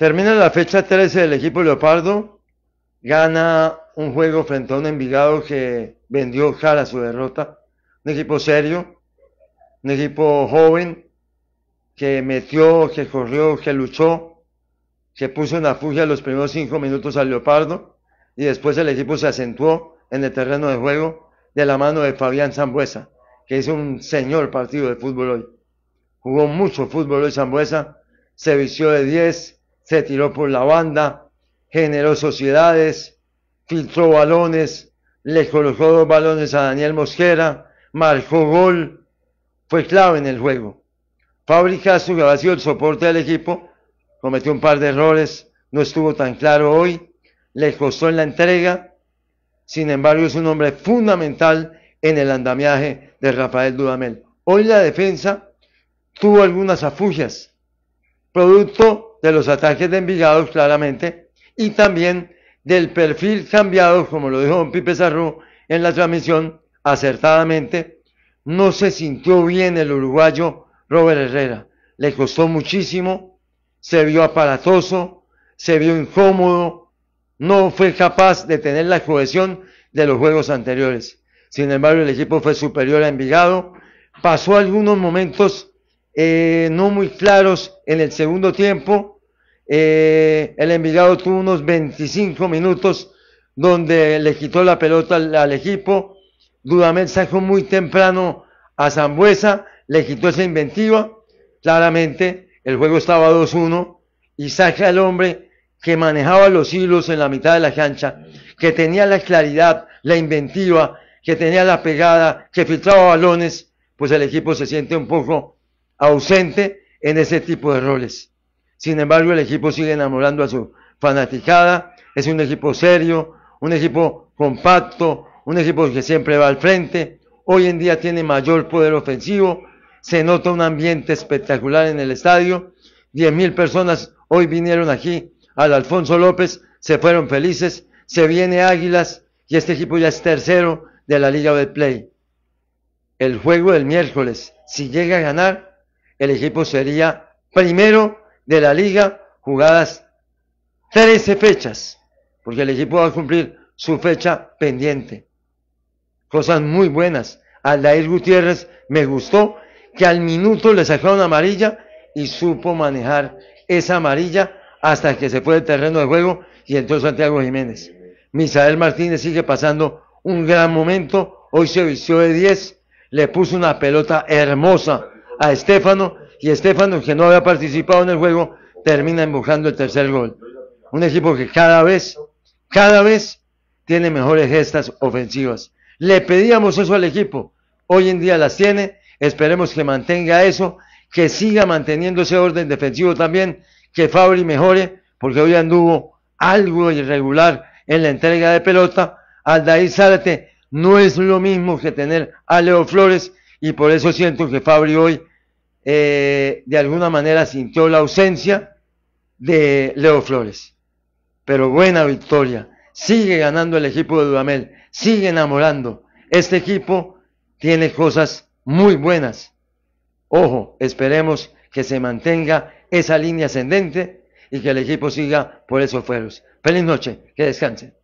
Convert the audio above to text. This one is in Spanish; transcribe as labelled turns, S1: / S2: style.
S1: Termina la fecha 13 del equipo Leopardo, gana un juego frente a un Envigado que vendió cara su derrota, un equipo serio, un equipo joven que metió, que corrió, que luchó, que puso una fuga en los primeros cinco minutos al Leopardo y después el equipo se acentuó en el terreno de juego de la mano de Fabián Zambuesa, que es un señor partido de fútbol hoy. Jugó mucho fútbol hoy Zambuesa, se vistió de 10, se tiró por la banda, generó sociedades, filtró balones, le colocó dos balones a Daniel Mosquera, marcó gol, fue clave en el juego. Fábrica su que sido el soporte del equipo, cometió un par de errores, no estuvo tan claro hoy, le costó en la entrega, sin embargo es un hombre fundamental en el andamiaje de Rafael Dudamel. Hoy la defensa tuvo algunas afugias, producto de los ataques de Envigado claramente, y también del perfil cambiado, como lo dijo don Pipe en la transmisión, acertadamente, no se sintió bien el uruguayo Robert Herrera. Le costó muchísimo, se vio aparatoso, se vio incómodo, no fue capaz de tener la cohesión de los juegos anteriores. Sin embargo, el equipo fue superior a Envigado, pasó algunos momentos eh, no muy claros en el segundo tiempo. Eh, el enviado tuvo unos 25 minutos donde le quitó la pelota al, equipo. Dudamel sacó muy temprano a Zambuesa, le quitó esa inventiva. Claramente, el juego estaba 2-1 y saca al hombre que manejaba los hilos en la mitad de la cancha, que tenía la claridad, la inventiva, que tenía la pegada, que filtraba balones, pues el equipo se siente un poco ausente en ese tipo de roles. Sin embargo, el equipo sigue enamorando a su fanaticada, es un equipo serio, un equipo compacto, un equipo que siempre va al frente, hoy en día tiene mayor poder ofensivo, se nota un ambiente espectacular en el estadio, Diez mil personas hoy vinieron aquí al Alfonso López, se fueron felices, se viene Águilas y este equipo ya es tercero de la Liga de Play. El juego del miércoles, si llega a ganar, el equipo sería primero de la liga jugadas 13 fechas, porque el equipo va a cumplir su fecha pendiente. Cosas muy buenas. Aldair Gutiérrez me gustó que al minuto le sacaron amarilla y supo manejar esa amarilla hasta que se fue del terreno de juego y entró Santiago Jiménez. Misael Martínez sigue pasando un gran momento. Hoy se vistió de 10, le puso una pelota hermosa a Estefano y Estefano, que no había participado en el juego, termina empujando el tercer gol. Un equipo que cada vez, cada vez tiene mejores gestas ofensivas. Le pedíamos eso al equipo. Hoy en día las tiene. Esperemos que mantenga eso, que siga manteniendo ese orden defensivo también, que Fabri mejore, porque hoy anduvo algo irregular en la entrega de pelota. Aldair Zárate no es lo mismo que tener a Leo Flores y por eso siento que Fabri hoy eh, de alguna manera sintió la ausencia de Leo Flores. Pero buena victoria. Sigue ganando el equipo de Dudamel. Sigue enamorando. Este equipo tiene cosas muy buenas. Ojo, esperemos que se mantenga esa línea ascendente y que el equipo siga por esos fueros. Feliz noche, que descanse